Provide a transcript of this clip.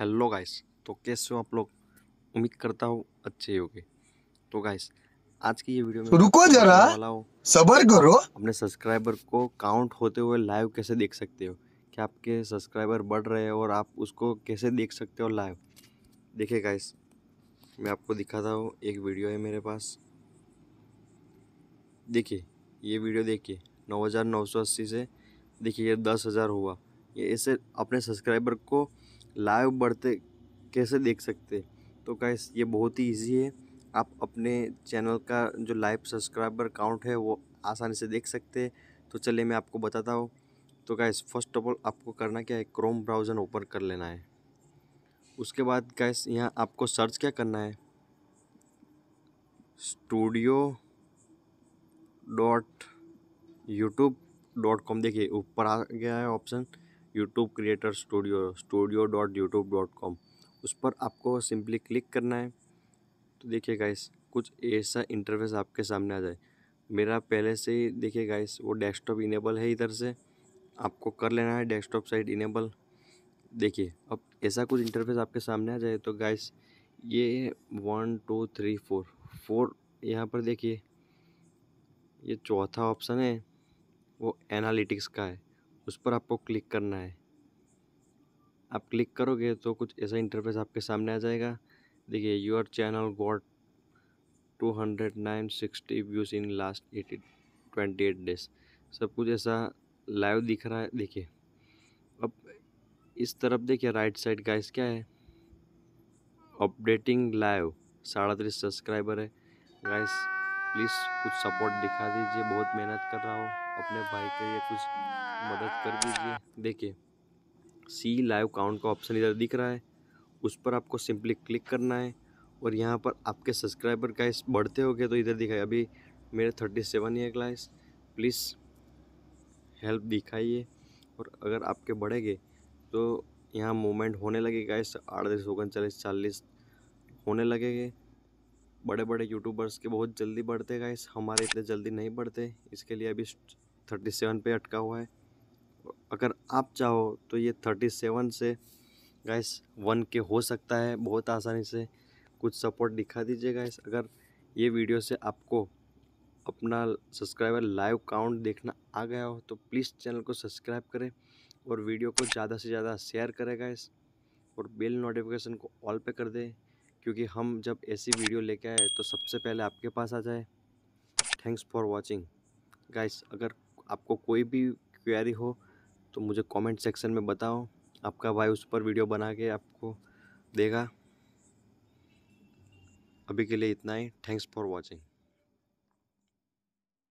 hello guys तो कैसे हो आप लोग उम्मीद करता हूँ अच्छे होगे तो गाइस आज की ये वीडियो में रुको जरा सबर करो अपने सब्सक्राइबर को काउंट होते हुए लाइव कैसे देख सकते हो कि आपके सब्सक्राइबर बढ़ रहे हैं और आप उसको कैसे देख सकते हो लाइव देखिए गाइस मैं आपको दिखाता हूँ एक वीडियो है मेरे पास देखिए ये वीडियो देखिए नौ हज़ार नौ सौ अस्सी से देखिए ये दस हज़ार हुआ ये ऐसे अपने सब्सक्राइबर को लाइव बढ़ते कैसे देख सकते तो गाइस ये बहुत ही इजी है आप अपने चैनल का जो लाइव सब्सक्राइबर काउंट है वो आसानी से देख सकते तो चलिए मैं आपको बताता हूँ तो गैस फर्स्ट ऑफ ऑल आपको करना क्या है क्रोम ब्राउज़र ओपन कर लेना है उसके बाद गैस यहाँ आपको सर्च क्या करना है studio dot YouTube dot com देखिए ऊपर आ गया है option YouTube creator studio studio dot YouTube dot com उस पर आपको सिंपली क्लिक करना है तो देखिए गाइस कुछ ऐसा इंटरफेस आपके सामने आ जाए मेरा पहले से ही देखिए गाइस वो डेस्कटॉप इनेबल है इधर से आपको कर लेना है डेस्कटॉप साइड इनेबल देखिए अब ऐसा कुछ इंटरफेस आपके सामने आ जाए तो गाइस ये one two three four four यहाँ पर देखिए ये चौथा ऑप्शन है वो एनालिटिक्स का है उस पर आपको क्लिक करना है आप क्लिक करोगे तो कुछ ऐसा इंटरफेस आपके सामने आ जाएगा देखिए your channel got two hundred nine sixty views in last eighty twenty eight days सब कुछ ऐसा लाइव दिख रहा है देखिए अब इस तरफ देखिए राइट साइड का क्या है अपडेटिंग लाइव साढ़ा सब्सक्राइबर है गाइस प्लीज़ कुछ सपोर्ट दिखा दीजिए बहुत मेहनत कर रहा हूँ अपने भाई के लिए कुछ मदद कर दीजिए देखिए सी लाइव काउंट का ऑप्शन इधर दिख रहा है उस पर आपको सिंपली क्लिक करना है और यहाँ पर आपके सब्सक्राइबर इस बढ़ते हो गए तो इधर दिखाई अभी मेरे थर्टी सेवन है क्लाइस प्लीज़ हेल्प दिखाइए और अगर आपके बढ़ेंगे तो यहाँ मूवमेंट होने लगेगा इस अड़तीस ओगन चालीस चालीस होने लगेंगे बड़े बड़े यूट्यूबर्स के बहुत जल्दी बढ़ते गाइस हमारे इतने जल्दी नहीं बढ़ते इसके लिए अभी थर्टी सेवन पर अटका हुआ है अगर आप चाहो तो ये थर्टी सेवन से गाइस वन के हो सकता है बहुत आसानी से कुछ सपोर्ट दिखा दीजिए गाइस अगर ये वीडियो से आपको अपना सब्सक्राइबर लाइव काउंट देखना आ गया हो तो प्लीज़ चैनल को सब्सक्राइब करें और वीडियो को ज़्यादा से ज़्यादा शेयर करें गाइस और बेल नोटिफिकेशन को ऑल पे कर दें क्योंकि हम जब ऐसी वीडियो लेके आए तो सबसे पहले आपके पास आ जाए थैंक्स फॉर वॉचिंग गाइस अगर आपको कोई भी क्वेरी हो तो मुझे कमेंट सेक्शन में बताओ आपका भाई उस पर वीडियो बना के आपको देगा अभी के लिए इतना ही थैंक्स फॉर वॉचिंग